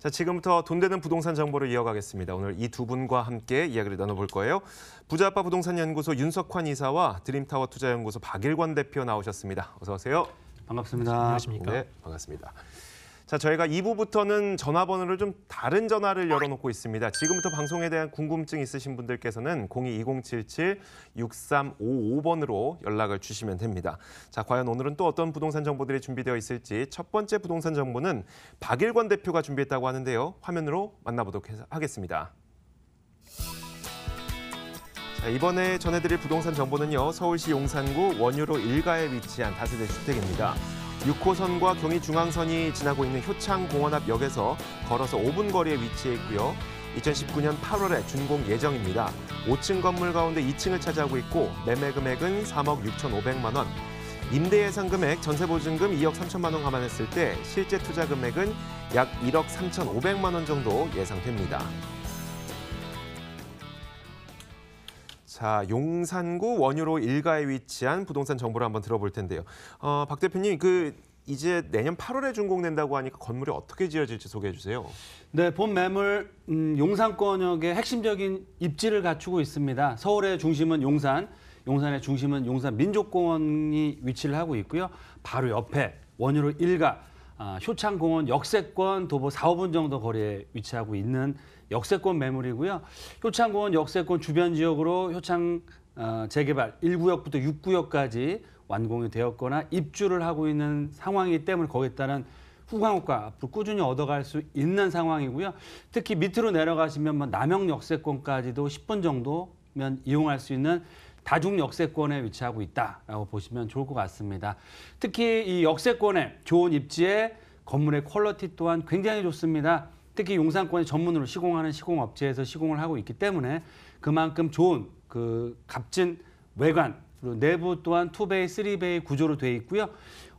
자, 지금부터 돈 되는 부동산 정보를 이어가겠습니다. 오늘 이 두 분과 함께 이야기를 나눠볼 거예요. 부자아빠 부동산 연구소 윤석환 이사와 드림타워 투자연구소 박일관 대표 나오셨습니다. 어서 오세요. 반갑습니다. 안녕하십니까? 네, 반갑습니다. 자, 저희가 2부부터는 전화번호를 좀 다른 전화를 열어놓고 있습니다. 지금부터 방송에 대한 궁금증 있으신 분들께서는 022077-6355번으로 연락을 주시면 됩니다. 자, 과연 오늘은 또 어떤 부동산 정보들이 준비되어 있을지 첫 번째 부동산 정보는 박일권 대표가 준비했다고 하는데요. 화면으로 만나보도록 하겠습니다. 자, 이번에 전해드릴 부동산 정보는요. 서울시 용산구 원유로 일가에 위치한 다세대 주택입니다. 6호선과 경의중앙선이 지나고 있는 효창공원 앞 역에서 걸어서 5분 거리에 위치해 있고요. 2019년 8월에 준공 예정입니다. 5층 건물 가운데 2층을 차지하고 있고 매매 금액은 3억 6,500만 원. 임대 예상 금액 전세 보증금 2억 3천만 원 감안했을 때 실제 투자 금액은 약 1억 3,500만 원 정도 예상됩니다. 자, 용산구 원효로 일가에 위치한 부동산 정보를 한번 들어볼 텐데요. 어, 박 대표님, 그 이제 내년 8월에 준공된다고 하니까 건물이 어떻게 지어질지 소개해 주세요. 네, 본 매물 음, 용산권역의 핵심적인 입지를 갖추고 있습니다. 서울의 중심은 용산, 용산의 중심은 용산 민족공원이 위치를 하고 있고요. 바로 옆에 원효로 일가 아, 효창공원 역세권 도보 4, 5분 정도 거리에 위치하고 있는 역세권 매물이고요. 효창공원 역세권 주변 지역으로 효창 어, 재개발 1구역부터 6구역까지 완공이 되었거나 입주를 하고 있는 상황이기 때문에 거기에 따른 후광효과 앞으로 꾸준히 얻어갈 수 있는 상황이고요. 특히 밑으로 내려가시면 뭐 남영 역세권까지도 10분 정도면 이용할 수 있는 다중 역세권에 위치하고 있다라고 보시면 좋을 것 같습니다. 특히 이역세권에 좋은 입지에 건물의 퀄러티 또한 굉장히 좋습니다. 특히 용산권에 전문으로 시공하는 시공업체에서 시공을 하고 있기 때문에 그만큼 좋은 그 값진 외관 그리고 내부 또한 투베이쓰리베이 구조로 돼 있고요.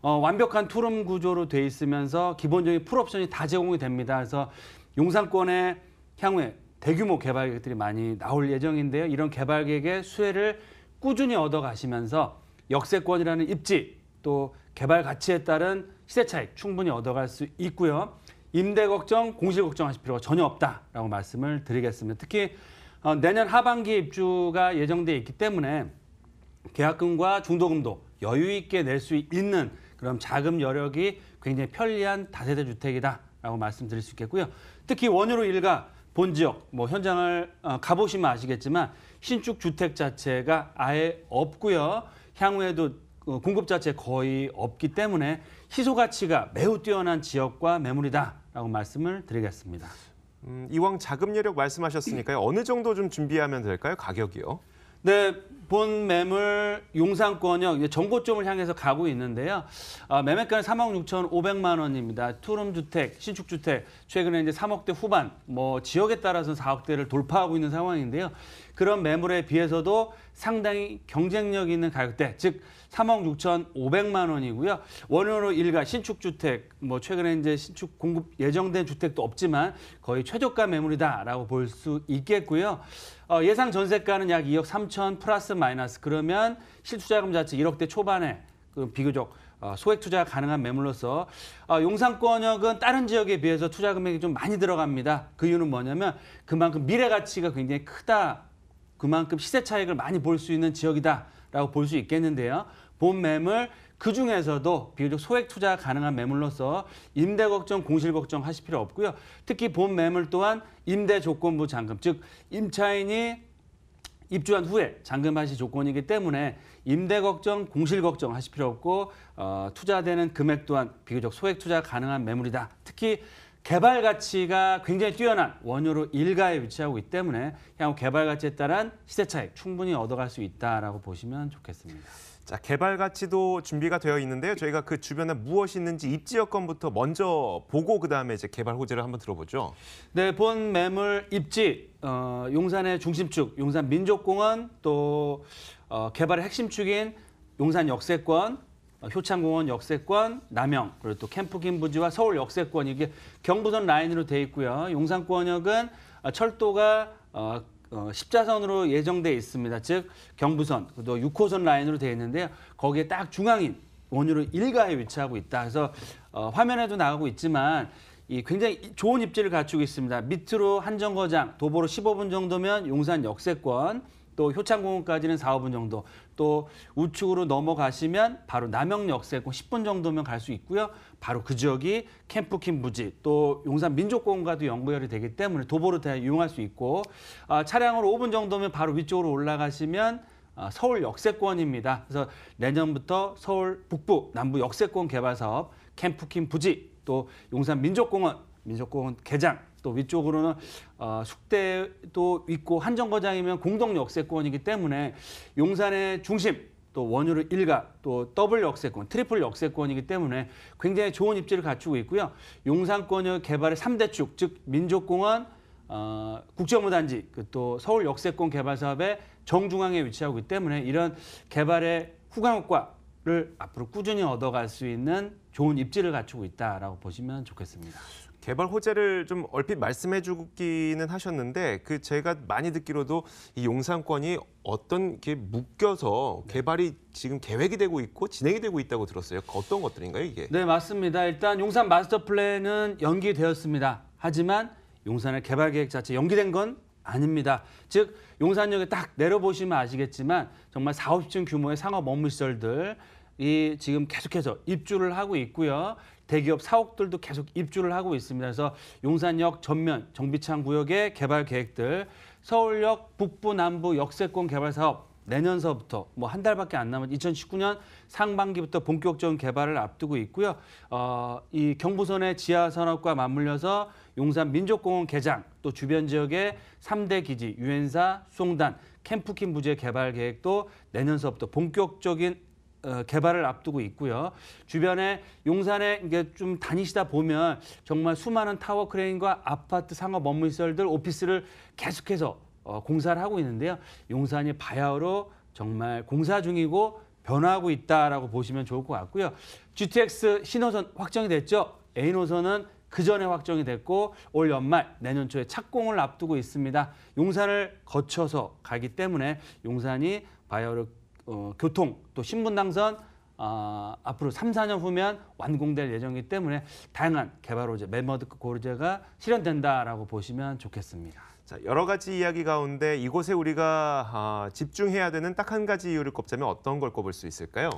어, 완벽한 투룸 구조로 돼 있으면서 기본적인 풀옵션이 다 제공이 됩니다. 그래서 용산권에 향후에 대규모 개발 계획들이 많이 나올 예정인데요. 이런 개발 계획의 수혜를 꾸준히 얻어 가시면서 역세권이라는 입지 또 개발 가치에 따른 시세 차익 충분히 얻어갈 수 있고요. 임대 걱정, 공실 걱정하실 필요가 전혀 없다라고 말씀을 드리겠습니다. 특히 어, 내년 하반기 입주가 예정돼 있기 때문에 계약금과 중도금도 여유 있게 낼 수 있는 그런 자금 여력이 굉장히 편리한 다세대 주택이다라고 말씀드릴 수 있겠고요. 특히 원유로 일가 본 지역 뭐 현장을 어, 가보시면 아시겠지만 신축 주택 자체가 아예 없고요. 향후에도 어, 공급 자체 거의 없기 때문에 희소 가치가 매우 뛰어난 지역과 매물이다. 라고 말씀을 드리겠습니다. 음, 이왕 자금 여력 말씀하셨으니까요. 어느 정도 좀 준비하면 될까요? 가격이요? 네, 본 매물 용산권역 정고점을 향해서 가고 있는데요. 아, 매매가는 3억 6,500만 원입니다. 투룸 주택, 신축 주택 최근에 이제 3억대 후반, 뭐 지역에 따라서 는 4억대를 돌파하고 있는 상황인데요. 그런 매물에 비해서도 상당히 경쟁력 있는 가격대, 즉 3억 6,500만 원이고요. 원으로 일가 신축 주택, 뭐 최근에 이제 신축 공급 예정된 주택도 없지만 거의 최저가 매물이다라고 볼 수 있겠고요. 어, 예상 전세가는 약 2억 3천 플러스 마이너스 그러면 실투자금 자체 1억대 초반에 그 비교적 어, 소액 투자가 가능한 매물로서 어, 용산권역은 다른 지역에 비해서 투자 금액이 좀 많이 들어갑니다. 그 이유는 뭐냐면 그만큼 미래 가치가 굉장히 크다 그만큼 시세 차익을 많이 볼 수 있는 지역이다라고 볼 수 있겠는데요. 본 매물 그 중에서도 비교적 소액 투자 가능한 매물로서 임대 걱정, 공실 걱정 하실 필요 없고요. 특히 본 매물 또한 임대 조건부 잔금, 즉 임차인이 입주한 후에 잔금 발시 조건이기 때문에 임대 걱정, 공실 걱정 하실 필요 없고 어, 투자되는 금액 또한 비교적 소액 투자 가능한 매물이다. 특히 개발 가치가 굉장히 뛰어난 원유로 일가에 위치하고 있기 때문에 향후 개발 가치에 따른 시세 차익 충분히 얻어갈 수 있다라고 보시면 좋겠습니다. 자, 개발 가치도 준비가 되어 있는데요. 저희가 그 주변에 무엇이 있는지 입지 여건부터 먼저 보고 그다음에 이제 개발 호재를 한번 들어보죠. 네, 본 매물 입지 어, 용산의 중심축, 용산 민족공원 또 어, 개발의 핵심축인 용산 역세권 효창공원 역세권, 남영, 그리고 또 캠프 김부지와 서울 역세권 이게 경부선 라인으로 돼 있고요. 용산권역은 어, 철도가 어, 어, 십자선으로 예정돼 있습니다. 즉 경부선, 또 6호선 라인으로 돼 있는데요. 거기에 딱 중앙인 원유로 일가에 위치하고 있다. 그래서 어, 화면에도 나가고 있지만 이 굉장히 좋은 입지를 갖추고 있습니다. 밑으로 한정거장, 도보로 15분 정도면 용산 역세권, 또 효창공원까지는 4, 5분 정도. 또 우측으로 넘어가시면 바로 남영역세권 10분 정도면 갈 수 있고요. 바로 그 지역이 캠프킨 부지, 또 용산 민족공원과도 연결이 되기 때문에 도보로 다 이용할 수 있고 아, 차량으로 5분 정도면 바로 위쪽으로 올라가시면 아, 서울 역세권입니다. 그래서 내년부터 서울 북부, 남부 역세권 개발 사업, 캠프킨 부지, 또 용산 민족공원, 민족공원 개장 또 위쪽으로는 어, 숙대도 있고 한정거장이면 공동 역세권이기 때문에 용산의 중심 또 원유를 일가 또 더블 역세권 트리플 역세권이기 때문에 굉장히 좋은 입지를 갖추고 있고요. 용산권역 개발의 삼대축 즉 민족공원 어, 국제무단지 그 또 서울 역세권 개발 사업의 정중앙에 위치하고 있기 때문에 이런 개발의 후광 효과를 앞으로 꾸준히 얻어갈 수 있는 좋은 입지를 갖추고 있다라고 보시면 좋겠습니다. 개발 호재를 좀 얼핏 말씀해 주기는 하셨는데 그 제가 많이 듣기로도 이 용산권이 어떤 게 묶여서 네. 개발이 지금 계획이 되고 있고 진행이 되고 있다고 들었어요. 어떤 것들인가요, 이게? 네, 맞습니다. 일단 용산 마스터 플랜은 연기되었습니다. 하지만 용산의 개발 계획 자체 연기된 건 아닙니다. 즉 용산역에 딱 내려보시면 아시겠지만 정말 4, 50층 규모의 상업 업무 시설들 이 지금 계속해서 입주를 하고 있고요. 대기업 사옥들도 계속 입주를 하고 있습니다. 그래서 용산역 전면 정비창 구역의 개발 계획들, 서울역 북부 남부 역세권 개발 사업 내년서부터 뭐 한 달밖에 안 남은 2019년 상반기부터 본격적인 개발을 앞두고 있고요. 어, 이 경부선의 지하 산업과 맞물려서 용산 민족공원 개장, 또 주변 지역의 3대 기지 유엔사, 수송단, 캠프킨 부지의 개발 계획도 내년서부터 본격적인 어, 개발을 앞두고 있고요. 주변에 용산에 이게 좀 다니시다 보면 정말 수많은 타워 크레인과 아파트 상업 업무 시설들 오피스를 계속해서 어, 공사를 하고 있는데요. 용산이 바야흐로 정말 공사 중이고 변화하고 있다라고 보시면 좋을 것 같고요. GTX 신호선 확정이 됐죠. A 노선은 그 전에 확정이 됐고 올 연말 내년 초에 착공을 앞두고 있습니다. 용산을 거쳐서 가기 때문에 용산이 바야흐로 어, 교통 또 신분 당선 어, 앞으로 3, 4년 후면 완공될 예정이기 때문에 다양한 개발호재, 멜머드급 고르제가 실현된다라고 보시면 좋겠습니다. 자, 여러 가지 이야기 가운데 이곳에 우리가 아, 집중해야 되는 딱 한 가지 이유를 꼽자면 어떤 걸 꼽을 수 있을까요?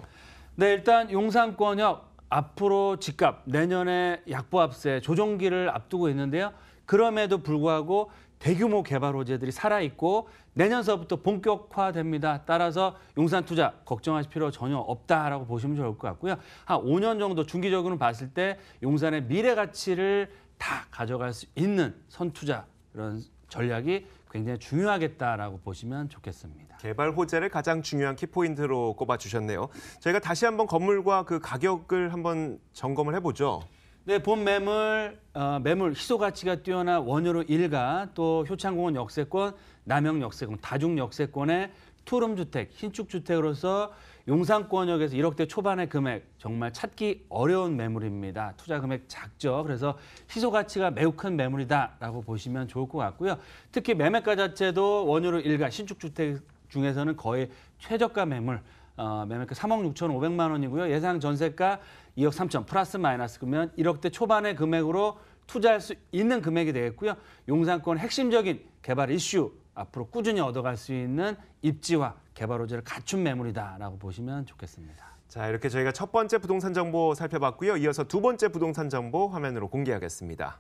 네, 일단 용산권역 앞으로 집값 내년에 약보합세 조정기를 앞두고 있는데요. 그럼에도 불구하고 대규모 개발 호재들이 살아있고 내년서부터 본격화됩니다. 따라서 용산 투자 걱정하실 필요 전혀 없다라고 보시면 좋을 것 같고요. 한 5년 정도 중기적으로 봤을 때 용산의 미래 가치를 다 가져갈 수 있는 선투자 이런 전략이 굉장히 중요하겠다라고 보시면 좋겠습니다. 개발 호재를 가장 중요한 키포인트로 꼽아주셨네요. 저희가 다시 한번 건물과 그 가격을 한번 점검을 해보죠. 네, 본 매물, 어, 매물 희소 가치가 뛰어나 원효로 일가 또 효창공원 역세권, 남영 역세권, 다중 역세권의 투룸 주택, 신축 주택으로서 용산권역에서 1억대 초반의 금액 정말 찾기 어려운 매물입니다. 투자 금액 작죠. 그래서 희소 가치가 매우 큰 매물이다라고 보시면 좋을 것 같고요. 특히 매매가 자체도 원효로 일가 신축 주택 중에서는 거의 최저가 매물. 매매가 3억 6,500만 원이고요. 예상 전세가 2억 3천 플러스 마이너스 그러면 1억대 초반의 금액으로 투자할 수 있는 금액이 되겠고요. 용산권 핵심적인 개발 이슈 앞으로 꾸준히 얻어갈 수 있는 입지와 개발 호재를 갖춘 매물이다라고 보시면 좋겠습니다. 자 이렇게 저희가 첫 번째 부동산 정보 살펴봤고요. 이어서 두 번째 부동산 정보 화면으로 공개하겠습니다.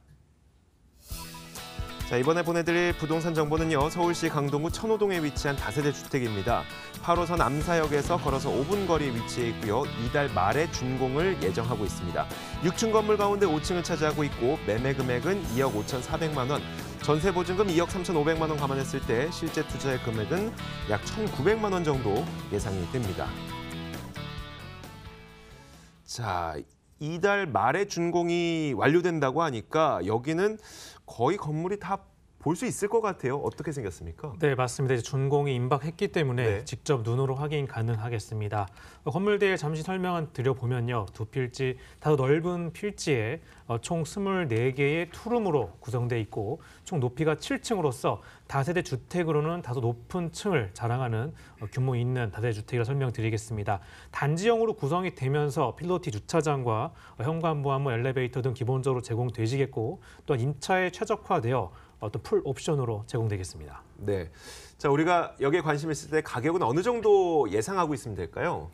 자, 이번에 보내드릴 부동산 정보는요. 서울시 강동구 천호동에 위치한 다세대 주택입니다. 8호선 암사역에서 걸어서 5분 거리에 위치해 있고요. 이달 말에 준공을 예정하고 있습니다. 6층 건물 가운데 5층을 차지하고 있고 매매 금액은 2억 5,400만 원, 전세 보증금 2억 3,500만 원 감안했을 때 실제 투자의 금액은 약 1,900만 원 정도 예상이 됩니다. 자, 이달 말에 준공이 완료된다고 하니까 여기는 거의 건물이 다 볼수 있을 것 같아요. 어떻게 생겼습니까? 네, 맞습니다. 이제 준공이 임박했기 때문에 네. 직접 눈으로 확인 가능하겠습니다. 건물대에 잠시 설명을 드려보면요. 두 필지, 다소 넓은 필지에 어, 총 24개의 투룸으로 구성돼 있고 총 높이가 7층으로서 다세대 주택으로는 다소 높은 층을 자랑하는 어, 규모 있는 다세대 주택이라 설명드리겠습니다. 단지형으로 구성이 되면서 필로티 주차장과 어, 현관부 안무 엘리베이터 등 기본적으로 제공되시겠고 또한 임차에 최적화되어 어떤 풀 옵션으로 제공되겠습니다. 네. 자, 우리가 여기에 관심 있을 때 가격은 어느 정도 예상하고 있으면 될까요?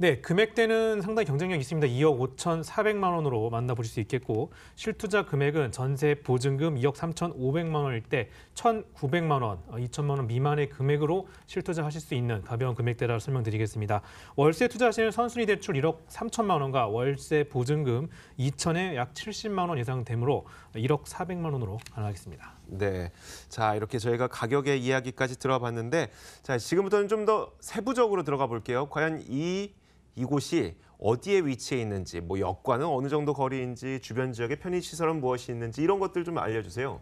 네, 금액대는 상당히 경쟁력 있습니다. 2억 5천4백만 원으로 만나보실 수 있겠고 실투자 금액은 전세 보증금 2억 3천5백만 원일 때 1,900만 원, 2천만 어, 원 미만의 금액으로 실투자 하실 수 있는 가벼운 금액대라 설명드리겠습니다. 월세 투자하시는 선순위 대출 1억 3천만 원과 월세 보증금 2천에 약 70만 원 예상되므로 1억 4백만 원으로 가능하겠습니다. 네. 자, 이렇게 저희가 가격의 이야기까지 들어봤는데 자, 지금부터는 좀 더 세부적으로 들어가 볼게요. 과연 이 이곳이 어디에 위치해 있는지, 뭐 역과는 어느 정도 거리인지, 주변 지역의 편의 시설은 무엇이 있는지 이런 것들 좀 알려 주세요.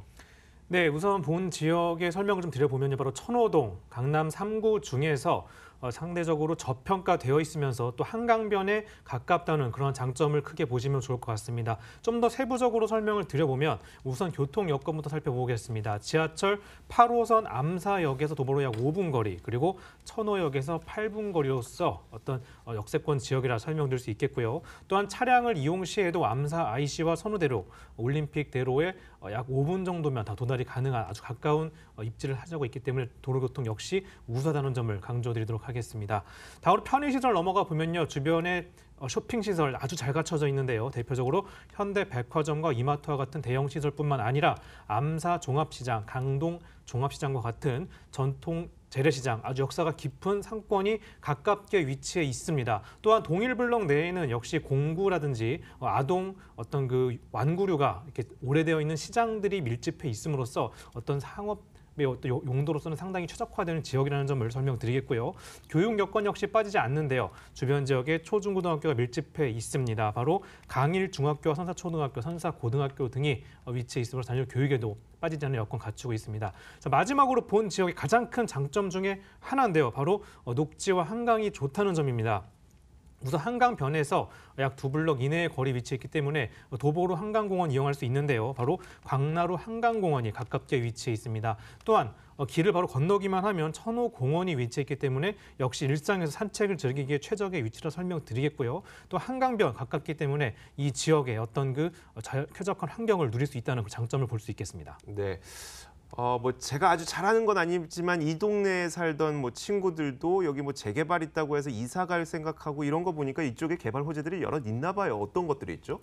네, 우선 본 지역의 설명을 좀 드려보면요. 바로 천호동, 강남 3구 중에서 어, 상대적으로 저평가되어 있으면서 또 한강변에 가깝다는 그런 장점을 크게 보시면 좋을 것 같습니다. 좀 더 세부적으로 설명을 드려보면 우선 교통 여건부터 살펴보겠습니다. 지하철 8호선 암사역에서 도보로 약 5분 거리 그리고 천호역에서 8분 거리로서 어떤 어, 역세권 지역이라 설명될수 있겠고요. 또한 차량을 이용 시에도 암사 IC와 선호대로 올림픽대로에 어, 약 5분 정도면 다 도달이 가능한 아주 가까운 어, 입지를 하자고 있기 때문에 도로교통 역시 우수하다는 점을 강조드리도록 하겠습니다. 다음으로 편의시설 넘어가 보면요. 주변에 어, 쇼핑시설 아주 잘 갖춰져 있는데요. 대표적으로 현대백화점과 이마트와 같은 대형시설뿐만 아니라 암사 종합시장, 강동 종합시장과 같은 전통 재래시장, 아주 역사가 깊은 상권이 가깝게 위치해 있습니다. 또한 동일블럭 내에는 역시 공구라든지 어, 아동 어떤 그 완구류가 이렇게 오래되어 있는 시장들이 밀집해 있음으로써 어떤 상업 어떤 용도로서는 상당히 최적화되는 지역이라는 점을 설명드리겠고요. 교육 여건 역시 빠지지 않는데요. 주변 지역에 초중고등학교가 밀집해 있습니다. 바로 강일 중학교와 선사초등학교, 선사고등학교 등이 위치해 있으므로 자녀 교육에도 빠지지 않는 여건 갖추고 있습니다. 자, 마지막으로 본 지역의 가장 큰 장점 중에 하나인데요. 바로 어, 녹지와 한강이 좋다는 점입니다. 우선 한강변에서 약 두 블럭 이내의 거리 위치에 있기 때문에 도보로 한강공원 이용할 수 있는데요. 바로 광나루 한강공원이 가깝게 위치해 있습니다. 또한 어, 길을 바로 건너기만 하면 천호공원이 위치해 있기 때문에 역시 일상에서 산책을 즐기기에 최적의 위치라 설명드리겠고요. 또 한강변 가깝기 때문에 이 지역의 어떤 그 어, 쾌적한 환경을 누릴 수 있다는 그 장점을 볼 수 있겠습니다. 네. 어, 뭐 제가 아주 잘하는 건 아니지만 이 동네에 살던 뭐 친구들도 여기 뭐 재개발 있다고 해서 이사 갈 생각하고 이런 거 보니까 이쪽에 개발 호재들이 여러 있나 봐요. 어떤 것들이 있죠?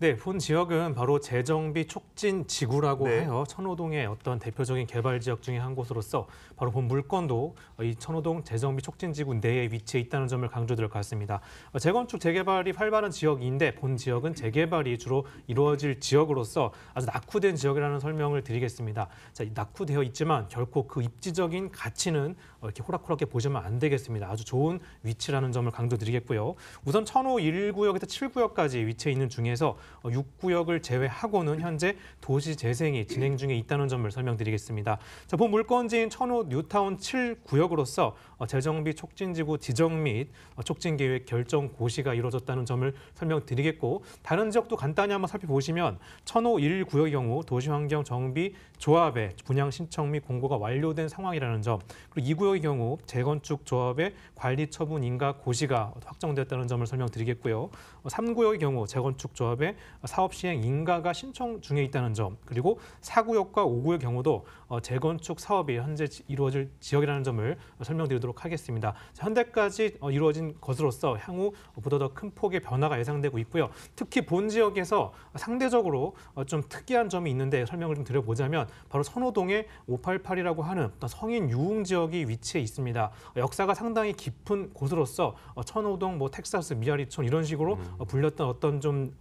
네, 본 지역은 바로 재정비 촉진 지구라고 네. 하여 천호동의 어떤 대표적인 개발 지역 중에 한 곳으로서 바로 본 물건도 이 천호동 재정비 촉진 지구 내에 위치해 있다는 점을 강조드릴 것 같습니다. 어, 재건축 재개발이 활발한 지역인데 본 지역은 재개발이 주로 이루어질 지역으로서 아주 낙후된 지역이라는 설명을 드리겠습니다. 자, 낙후되어 있지만 결코 그 입지적인 가치는 어, 이렇게 호락호락해 보시면 안 되겠습니다. 아주 좋은 위치라는 점을 강조드리겠고요. 우선 천호 1구역에서 7구역까지 위치해 있는 중에서 6구역을 어, 제외하고는 현재 도시 재생이 진행 중에 있다는 점을 설명드리겠습니다. 자, 본 물건지인 천호 뉴타운 7구역으로서 어, 재정비 촉진지구 지정 및 어, 촉진계획 결정 고시가 이루어졌다는 점을 설명드리겠고 다른 지역도 간단히 한번 살펴보시면 천호 1구역의 경우 도시환경 정비 조합의 분양 신청 및 공고가 완료된 상황이라는 점 그리고 2구역의 경우 재건축 조합의 관리 처분 인가 고시가 확정됐다는 점을 설명드리겠고요. 3구역의 경우 재건축 조합의 사업 시행 인가가 신청 중에 있다는 점, 그리고 사구역과오구의 경우도 어, 재건축 사업이 현재 이루어질 지역이라는 점을 설명드리도록 하겠습니다. 현대까지 어, 이루어진 것으로서 향후 보다 더 큰 폭의 변화가 예상되고 있고요. 특히 본 지역에서 상대적으로 어, 좀 특이한 점이 있는데 설명을 좀 드려보자면 바로 선호동의 588이라고 하는 성인 유흥 지역이 위치해 있습니다. 역사가 상당히 깊은 곳으로서 천호동, 뭐 텍사스, 미아리촌 이런 식으로 음. 불렸던 어떤 좀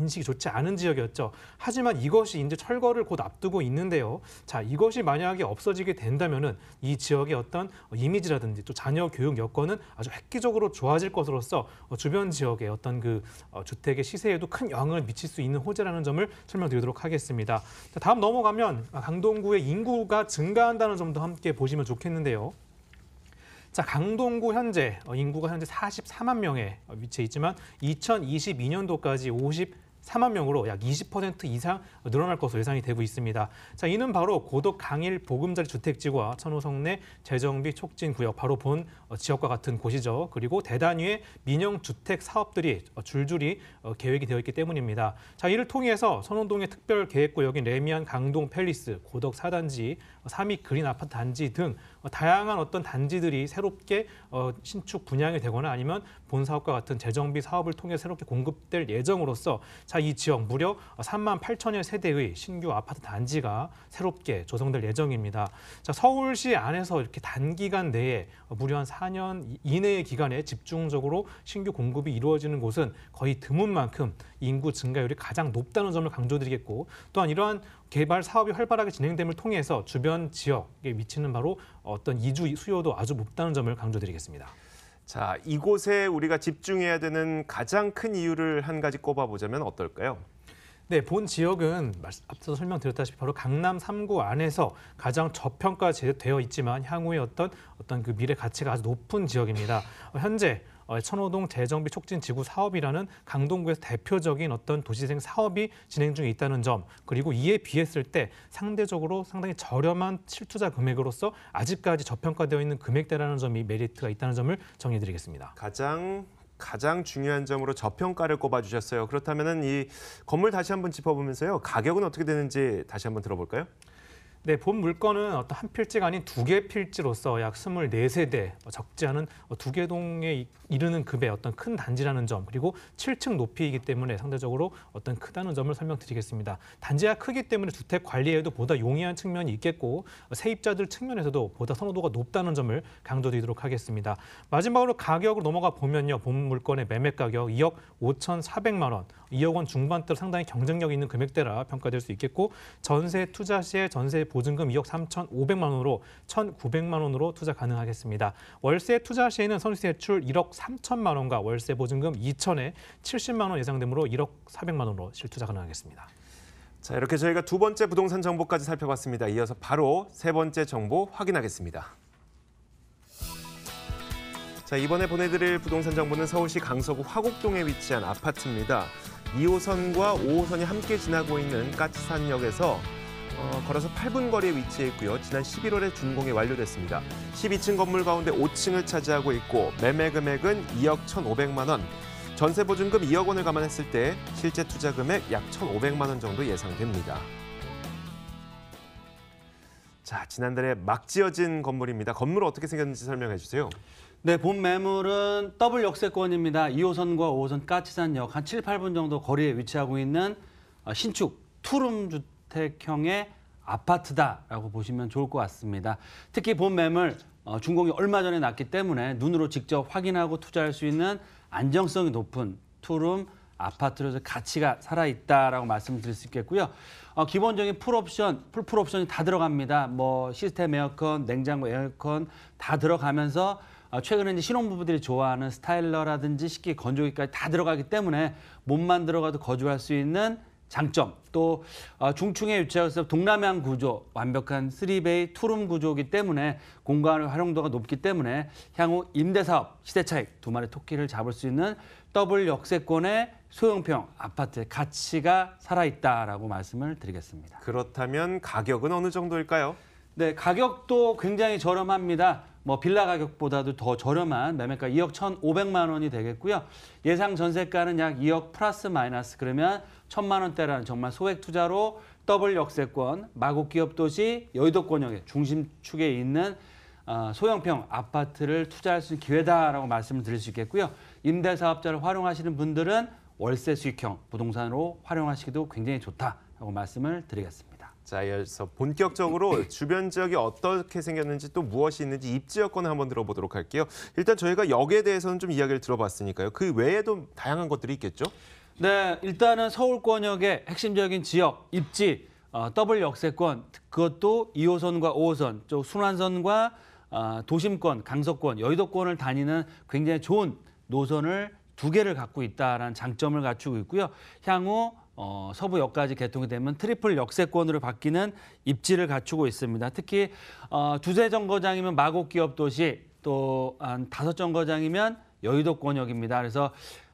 인식이 좋지 않은 지역이었죠. 하지만 이것이 이제 철거를 곧 앞두고 있는데요. 자, 이것이 만약에 없어지게 된다면은 이 지역의 어떤 이미지라든지 또 자녀 교육 여건은 아주 획기적으로 좋아질 것으로서 어, 주변 지역의 어떤 그 어, 주택의 시세에도 큰 영향을 미칠 수 있는 호재라는 점을 설명드리도록 하겠습니다. 자, 다음 넘어가면 강동구의 인구가 증가한다는 점도 함께 보시면 좋겠는데요. 자, 강동구 현재 어, 인구가 현재 44만 명에 위치해 있지만 2022년도까지 50 4만 명으로 약 20% 이상 늘어날 것으로 예상이 되고 있습니다. 자, 이는 바로 고덕 강일 보금자리 주택지구와 천호성 내 재정비 촉진 구역 바로 본 어, 지역과 같은 곳이죠. 그리고 대단위의 민영 주택 사업들이 어, 줄줄이 어, 계획이 되어 있기 때문입니다. 자, 이를 통해서 선원동의 특별 계획 구역인 레미안 강동 팰리스, 고덕 4단지, 삼익 그린 아파트 단지 등 다양한 어떤 단지들이 새롭게 신축 분양이 되거나 아니면 본 사업과 같은 재정비 사업을 통해 새롭게 공급될 예정으로서 자 이 지역 무려 3만 8천여 세대의 신규 아파트 단지가 새롭게 조성될 예정입니다. 자 서울시 안에서 이렇게 단기간 내에 무려 한 4년 이내의 기간에 집중적으로 신규 공급이 이루어지는 곳은 거의 드문 만큼 인구 증가율이 가장 높다는 점을 강조드리겠고 또한 이러한 개발 사업이 활발하게 진행됨을 통해서 주변 지역에 미치는 바로 어떤 이주 수요도 아주 높다는 점을 강조드리겠습니다. 자, 이곳에 우리가 집중해야 되는 가장 큰 이유를 한 가지 꼽아보자면 어떨까요? 네, 본 지역은 앞서 설명드렸다시피 바로 강남 3구 안에서 가장 저평가되어 있지만 향후의 어떤 어떤 그 미래 가치가 아주 높은 지역입니다. 어, 현재 어, 천호동 재정비 촉진 지구 사업이라는 강동구에서 대표적인 어떤 도시재생 사업이 진행 중에 있다는 점 그리고 이에 비했을 때 상대적으로 상당히 저렴한 실투자 금액으로서 아직까지 저평가되어 있는 금액대라는 점이 메리트가 있다는 점을 정리해드리겠습니다. 가장 가장 중요한 점으로 저평가를 꼽아주셨어요. 그렇다면 이 건물 다시 한번 짚어보면서요. 가격은 어떻게 되는지 다시 한번 들어볼까요? 네, 본 물건은 어떤 한 필지가 아닌 두 개 필지로서 약 24세대, 뭐 적지 않은 뭐 두개 동에 이르는 급의 어떤 큰 단지라는 점, 그리고 7층 높이이기 때문에 상대적으로 어떤 크다는 점을 설명드리겠습니다. 단지가 크기 때문에 주택 관리에도 보다 용이한 측면이 있겠고 세입자들 측면에서도 보다 선호도가 높다는 점을 강조드리도록 하겠습니다. 마지막으로 가격을 넘어가 보면요. 본 물건의 매매 가격 2억 5,400만 원, 2억 원 중반대로 상당히 경쟁력 있는 금액대라 평가될 수 있겠고 전세 투자 시에 전세 보 보증금 2억 3,500만 원으로 1,900만 원으로 투자 가능하겠습니다. 월세 투자 시에는 선수대출 1억 3천만 원과 월세 보증금 2천에 70만 원 예상되므로 1억 400만 원으로 실투자 가능하겠습니다. 자, 이렇게 저희가 두 번째 부동산 정보까지 살펴봤습니다. 이어서 바로 세 번째 정보 확인하겠습니다. 자, 이번에 보내드릴 부동산 정보는 서울시 강서구 화곡동에 위치한 아파트입니다. 2호선과 5호선이 함께 지나고 있는 까치산역에서 어, 걸어서 8분 거리에 위치해 있고요. 지난 11월에 준공이 완료됐습니다. 12층 건물 가운데 5층을 차지하고 있고 매매 금액은 2억 1,500만 원. 전세 보증금 2억 원을 감안했을 때 실제 투자 금액 약 1,500만 원 정도 예상됩니다. 자, 지난달에 막 지어진 건물입니다. 건물 어떻게 생겼는지 설명해 주세요. 네, 본 매물은 더블 역세권입니다. 2호선과 5호선 까치산역 한 7, 8분 정도 거리에 위치하고 있는 어, 신축 투룸 주택 주택형의 아파트다라고 보시면 좋을 것 같습니다. 특히 본 매물 어, 준공이 얼마 전에 났기 때문에 눈으로 직접 확인하고 투자할 수 있는 안정성이 높은 투룸 아파트로서 가치가 살아있다라고 말씀드릴 수 있겠고요. 어, 기본적인 풀옵션, 풀풀옵션이 다 들어갑니다. 뭐 시스템 에어컨, 냉장고 에어컨 다 들어가면서 어, 최근에 이제 신혼부부들이 좋아하는 스타일러라든지 식기 건조기까지 다 들어가기 때문에 몸만 들어가도 거주할 수 있는 장점 또중층에위치해서 아, 동남양 구조 완벽한 3베이 투룸 구조이기 때문에 공간 활용도가 높기 때문에 향후 임대사업 시대차익 두 마리 토끼를 잡을 수 있는 더블 역세권의 소형평 아파트 의 가치가 살아있다라고 말씀을 드리겠습니다. 그렇다면 가격은 어느 정도일까요? 네, 가격도 굉장히 저렴합니다. 뭐 빌라 가격보다도 더 저렴한 매매가 2억 1,500만 원이 되겠고요. 예상 전세가는 약 2억 플러스 마이너스 그러면 1천만 원대라는 정말 소액 투자로 더블 역세권 마곡 기업 도시 여의도 권역의 중심축에 있는 어, 소형평 아파트를 투자할 수 있는 기회다라고 말씀을 드릴 수 있겠고요. 임대사업자를 활용하시는 분들은 월세 수익형 부동산으로 활용하시기도 굉장히 좋다라고 말씀을 드리겠습니다. 자, 이어서 본격적으로 주변 지역이 어떻게 생겼는지 또 무엇이 있는지 입지 여건을 한번 들어보도록 할게요. 일단 저희가 역에 대해서는 좀 이야기를 들어봤으니까요. 그 외에도 다양한 것들이 있겠죠? 네, 일단은 서울권역의 핵심적인 지역, 입지, 어, 더블 역세권, 그것도 2호선과 5호선, 쪽 순환선과 어, 도심권, 강서권, 여의도권을 다니는 굉장히 좋은 노선을 두 개를 갖고 있다는 장점을 갖추고 있고요. 향후 어, 서부역까지 개통이 되면 트리플 역세권으로 바뀌는 입지를 갖추고 있습니다. 특히 어, 두세 정거장이면 마곡 기업 도시 또 한 다섯 정거장이면 여의도권역입니다. 그래서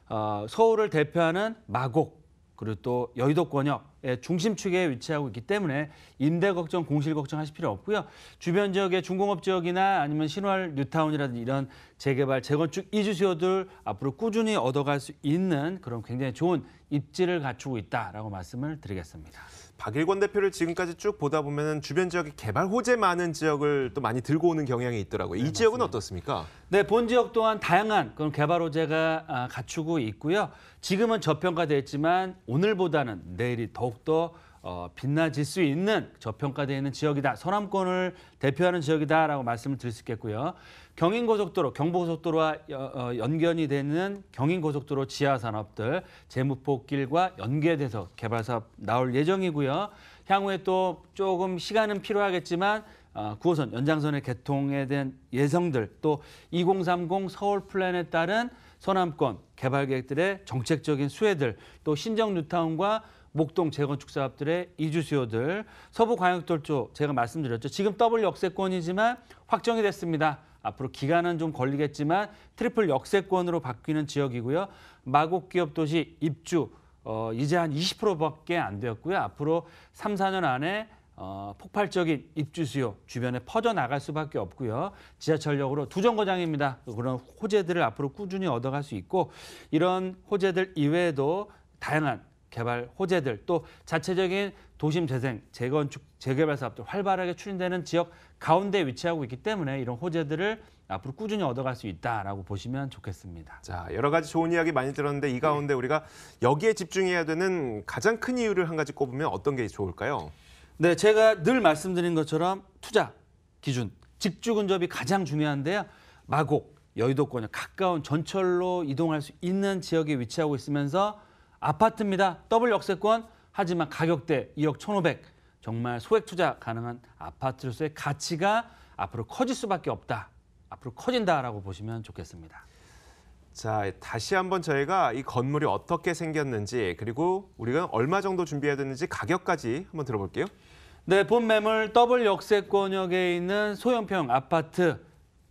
어, 서울을 대표하는 마곡 그리고 또 여의도 권역의 중심축에 위치하고 있기 때문에 임대 걱정, 공실 걱정 하실 필요 없고요. 주변 지역의 중공업 지역이나 아니면 신월 뉴타운이라든지 이런 재개발, 재건축 이주 지역들 앞으로 꾸준히 얻어갈 수 있는 그런 굉장히 좋은 입지를 갖추고 있다라고 말씀을 드리겠습니다. 박일권 대표를 지금까지 쭉 보다 보면 주변 지역이 개발 호재 많은 지역을 또 많이 들고 오는 경향이 있더라고요. 네, 이 맞습니다. 지역은 어떻습니까? 네, 본 지역 또한 다양한 그런 개발 호재가 아, 갖추고 있고요. 지금은 저평가됐지만 오늘보다는 내일이 더욱더 어, 빛나질 수 있는 저평가되어 있는 지역이다. 서남권을 대표하는 지역이다라고 말씀을 드릴 수 있겠고요. 경인고속도로, 경부고속도로와 어, 연결이 되는 경인고속도로 지하산업들, 재무폭길과 연계돼서 개발사업 나올 예정이고요. 향후에 또 조금 시간은 필요하겠지만 9호선 어, 연장선의 개통에 대한 예상들 또 2030 서울 플랜에 따른 서남권 개발 계획들의 정책적인 수혜들 또 신정 뉴타운과 목동 재건축 사업들의 이주 수요들, 서부광역돌조 제가 말씀드렸죠. 지금 더블 역세권이지만 확정이 됐습니다. 앞으로 기간은 좀 걸리겠지만 트리플 역세권으로 바뀌는 지역이고요. 마곡기업 도시 입주 어, 이제 한 20%밖에 안 되었고요. 앞으로 3, 4년 안에 어, 폭발적인 입주 수요 주변에 퍼져 나갈 수밖에 없고요. 지하철역으로 두 정거장입니다. 그런 호재들을 앞으로 꾸준히 얻어갈 수 있고 이런 호재들 이외에도 다양한 개발 호재들 또 자체적인 도심 재생, 재건축, 재개발 사업도 활발하게 추진되는 지역 가운데 위치하고 있기 때문에 이런 호재들을 앞으로 꾸준히 얻어갈 수 있다라고 보시면 좋겠습니다. 자, 여러 가지 좋은 이야기 많이 들었는데 이 가운데 네. 우리가 여기에 집중해야 되는 가장 큰 이유를 한 가지 꼽으면 어떤 게 좋을까요? 네, 제가 늘 말씀드린 것처럼 투자 기준, 직주 근접이 가장 중요한데요. 마곡, 여의도권에 가까운 전철로 이동할 수 있는 지역에 위치하고 있으면서 아파트입니다. 더블 역세권 하지만 가격대 2억 1,500 정말 소액 투자 가능한 아파트로서의 가치가 앞으로 커질 수밖에 없다. 앞으로 커진다라고 보시면 좋겠습니다. 자, 다시 한번 저희가 이 건물이 어떻게 생겼는지 그리고 우리가 얼마 정도 준비해야 되는지 가격까지 한번 들어볼게요. 네, 본 매물 더블 역세권역에 있는 소형평 아파트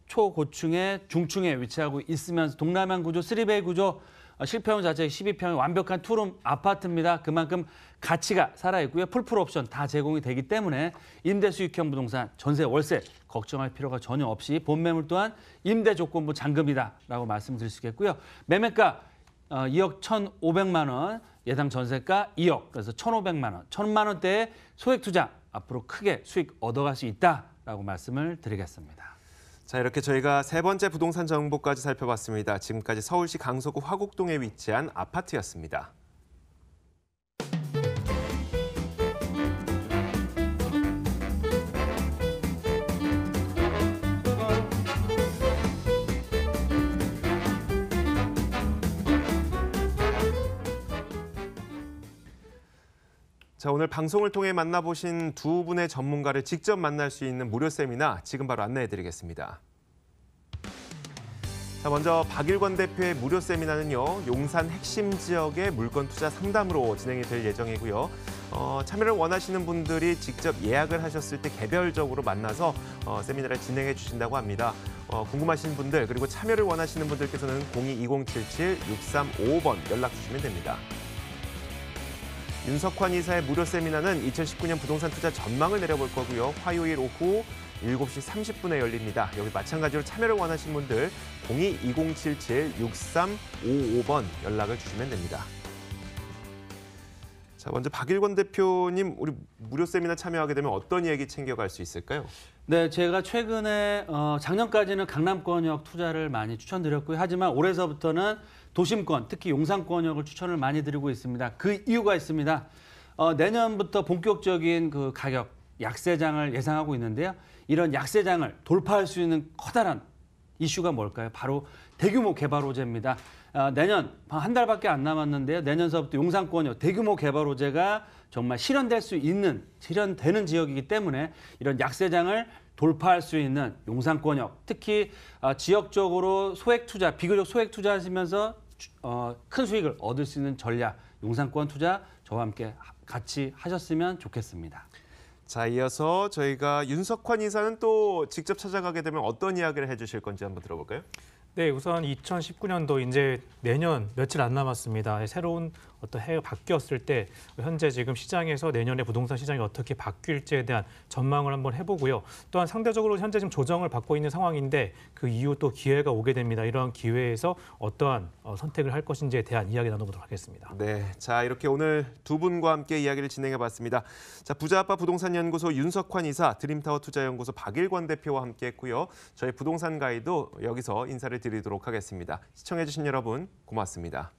초고층에 중층에 위치하고 있으면서 동남한 구조, 3베이 구조 어, 실평 자체의 12평이 완벽한 투룸 아파트입니다. 그만큼 가치가 살아있고요. 풀풀 옵션 다 제공이 되기 때문에 임대 수익형 부동산 전세 월세 걱정할 필요가 전혀 없이 본 매물 또한 임대 조건부 잔금이다라고 말씀드릴 수 있겠고요. 매매가 2억 어, 1,500만 원, 예상 전세가 2억, 그래서 1,500만 원, 1,000만 원대의 소액 투자 앞으로 크게 수익 얻어갈 수 있다라고 말씀을 드리겠습니다. 자, 이렇게 저희가 세 번째 부동산 정보까지 살펴봤습니다. 지금까지 서울시 강서구 화곡동에 위치한 아파트였습니다. 자, 오늘 방송을 통해 만나보신 두 분의 전문가를 직접 만날 수 있는 무료 세미나 지금 바로 안내해 드리겠습니다. 자, 먼저 박일권 대표의 무료 세미나는요. 용산 핵심 지역의 물건 투자 상담으로 진행이 될 예정이고요. 어, 참여를 원하시는 분들이 직접 예약을 하셨을 때 개별적으로 만나서 어, 세미나를 진행해 주신다고 합니다. 어, 궁금하신 분들 그리고 참여를 원하시는 분들께서는 022077-6355번 연락 주시면 됩니다. 윤석환 이사의 무료 세미나는 2019년 부동산 투자 전망을 내려볼 거고요. 화요일 오후 7시 30분에 열립니다. 여기 마찬가지로 참여를 원하신 분들 02-2077-6355번 연락을 주시면 됩니다. 자, 먼저 박일권 대표님, 우리 무료 세미나 참여하게 되면 어떤 얘기 챙겨갈 수 있을까요? 네, 제가 최근에 어, 작년까지는 강남권역 투자를 많이 추천드렸고요. 하지만 올해서부터는 도심권, 특히 용산권역을 추천을 많이 드리고 있습니다. 그 이유가 있습니다. 어, 내년부터 본격적인 그 가격 약세장을 예상하고 있는데요. 이런 약세장을 돌파할 수 있는 커다란 이슈가 뭘까요? 바로 대규모 개발 호재입니다. 어, 내년 한 달밖에 안 남았는데요. 내년서부터 용산권요 대규모 개발 호재가 정말 실현될 수 있는 실현되는 지역이기 때문에 이런 약세장을 돌파할 수 있는 용산권역 특히 어, 지역적으로 소액 투자 비교적 소액 투자하시면서 어, 큰 수익을 얻을 수 있는 전략 용산권 투자 저와 함께 같이 하셨으면 좋겠습니다. 자, 이어서 저희가 윤석환 이사는 또 직접 찾아가게 되면 어떤 이야기를 해주실 건지 한번 들어볼까요? 네, 우선 2019년도 이제 내년 며칠 안 남았습니다. 새로운 어떤 해가 바뀌었을 때 현재 지금 시장에서 내년에 부동산 시장이 어떻게 바뀔지에 대한 전망을 한번 해보고요. 또한 상대적으로 현재 지금 조정을 받고 있는 상황인데 그 이후 또 기회가 오게 됩니다. 이러한 기회에서 어떠한 어, 선택을 할 것인지에 대한 이야기 나눠보도록 하겠습니다. 네, 자 이렇게 오늘 두 분과 함께 이야기를 진행해봤습니다. 자 부자아빠 부동산연구소 윤석환 이사, 드림타워 투자연구소 박일권 대표와 함께했고요. 저희 부동산 가이도 여기서 인사를 드리도록 하겠습니다. 시청해주신 여러분 고맙습니다.